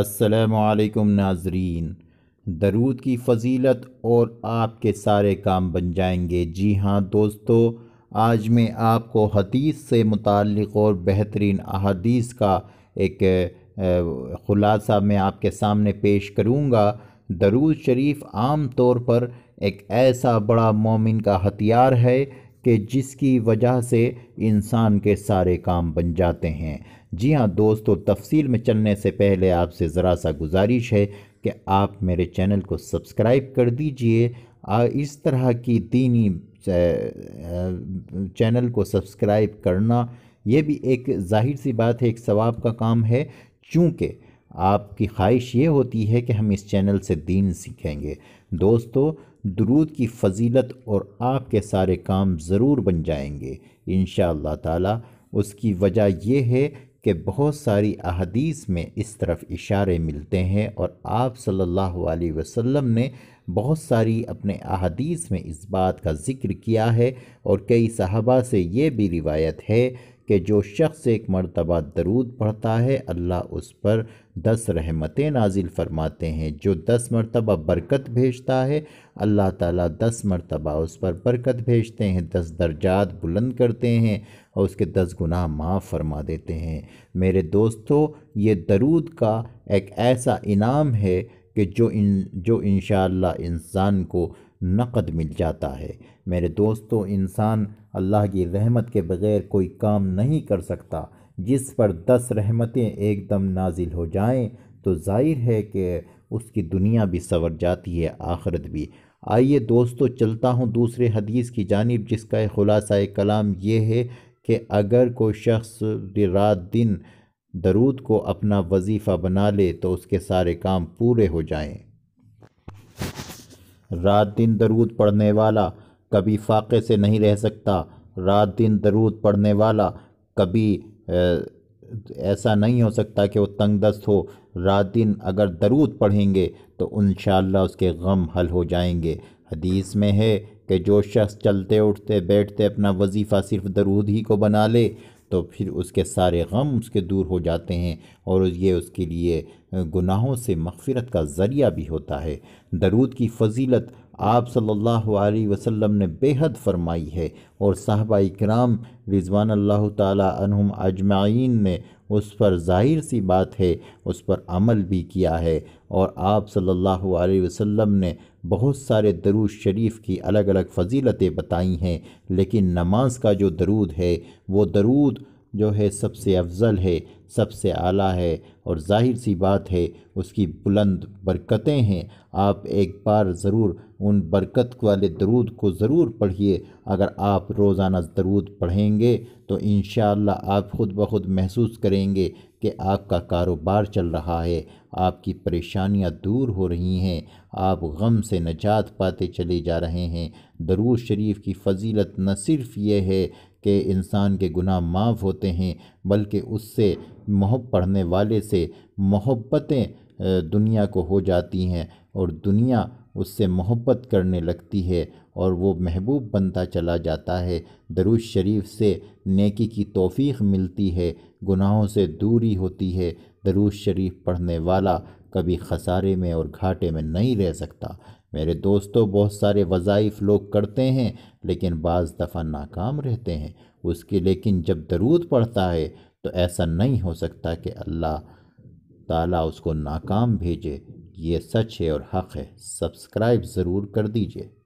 असलकुम नाजरीन दरूद की फजीलत और आपके सारे काम बन जाएंगे जी हाँ दोस्तों आज मैं आपको हदीस से मुतक़ और बेहतरीन अहदीस का एक ख़ुलासा मैं आपके सामने पेश करूँगा दरूद शरीफ आम तौर पर एक ऐसा बड़ा मोमिन का हथियार है कि जिसकी वजह से इंसान के सारे काम बन जाते हैं जी हाँ दोस्तों तफसील में चलने से पहले आपसे ज़रा सा गुजारिश है कि आप मेरे चैनल को सब्सक्राइब कर दीजिए इस तरह की दीनी चैनल को सब्सक्राइब करना ये भी एक जाहिर सी बात है एक सवाब का काम है चूँकि आपकी ख्वाहिश ये होती है कि हम इस चैनल से दीन सीखेंगे दोस्तों दरूद की फजीलत और आपके सारे काम ज़रूर बन जाएंगे इन ताला उसकी वजह यह है कि बहुत सारी अहदीस में इस तरफ इशारे मिलते हैं और आप सल्लल्लाहु अलैहि वसल्लम ने बहुत सारी अपने अहदीस में इस बात का ज़िक्र किया है और कई साहबा से ये भी रिवायत है कि जो शख्स एक मरतबा दरूद पढ़ता है अल्लाह उस पर दस रहमतें नाजिल फरमाते हैं जो दस मरतबा बरकत भेजता है अल्लाह ताला दस मरतबा उस पर बरकत भेजते हैं दस दर्जात बुलंद करते हैं और उसके दस गुनाह माफ़ फरमा देते हैं मेरे दोस्तों ये दरूद का एक ऐसा इनाम है कि जो इन जो इन इंसान को नकद मिल जाता है मेरे दोस्तों इंसान अल्लाह की रहमत के बग़ैर कोई काम नहीं कर सकता जिस पर दस रहमतें एकदम नाजिल हो जाएं तो जाहिर है कि उसकी दुनिया भी संवर जाती है आखरत भी आइए दोस्तों चलता हूँ दूसरे हदीस की जानब जिसका ख़ुलासा कलाम ये है कि अगर कोई शख्स रात दिन दरूद को अपना वजीफ़ा बना ले तो उसके सारे काम पूरे हो जाएं रात दिन दरूद पढ़ने वाला कभी फाके से नहीं रह सकता रात दिन दरूद पढ़ने वाला कभी ऐसा नहीं हो सकता कि वो दस्त हो रात दिन अगर दरूद पढ़ेंगे तो इन उसके गम हल हो जाएंगे हदीस में है कि जो शख्स चलते उठते बैठते अपना वजीफ़ा सिर्फ दरूद ही को बना ले तो फिर उसके सारे गम उसके दूर हो जाते हैं और ये उसके लिए गुनाहों से मगफ़रत का ज़रिया भी होता है दरूद की फजीलत आप सल्लल्लाहु अलैहि वसल्लम ने बेहद फरमाई है और साहबा कराम रिजवान अल्लाह ताला अनहुम अजमाइन ने उस पर ज़ाहिर सी बात है उस पर अमल भी किया है और आप सल्लल्लाहु अलैहि वसल्लम ने बहुत सारे दरूद शरीफ की अलग अलग फजीलतें बताई हैं लेकिन नमाज का जो दरूद है वो दरूद जो है सबसे अफजल है सबसे आला है और जाहिर सी बात है उसकी बुलंद बरकतें हैं आप एक बार ज़रूर उन बरकत वाले दरूद को ज़रूर पढ़िए अगर आप रोज़ाना दरूद पढ़ेंगे तो इन आप ख़ुद ब खुद महसूस करेंगे कि आपका कारोबार चल रहा है आपकी परेशानियां दूर हो रही हैं आप गम से नजात पाते चले जा रहे हैं दरूद शरीफ की फजीलत न सिर्फ ये है कि इंसान के गुनाह माफ़ होते हैं बल्कि उससे मोहब्ब पढ़ने वाले से मोहब्बतें दुनिया को हो जाती हैं और दुनिया उससे मोहब्बत करने लगती है और वो महबूब बनता चला जाता है दरुज शरीफ से नेकी की तोफ़ी मिलती है गुनाहों से दूरी होती है दरूज शरीफ पढ़ने वाला कभी खसारे में और घाटे में नहीं रह सकता मेरे दोस्तों बहुत सारे वज़ाइफ लोग करते हैं लेकिन बाज़ दफ़ा नाकाम रहते हैं उसके लेकिन जब दरूद पड़ता है तो ऐसा नहीं हो सकता कि अल्लाह ताला उसको नाकाम भेजे ये सच है और हक़ है सब्सक्राइब ज़रूर कर दीजिए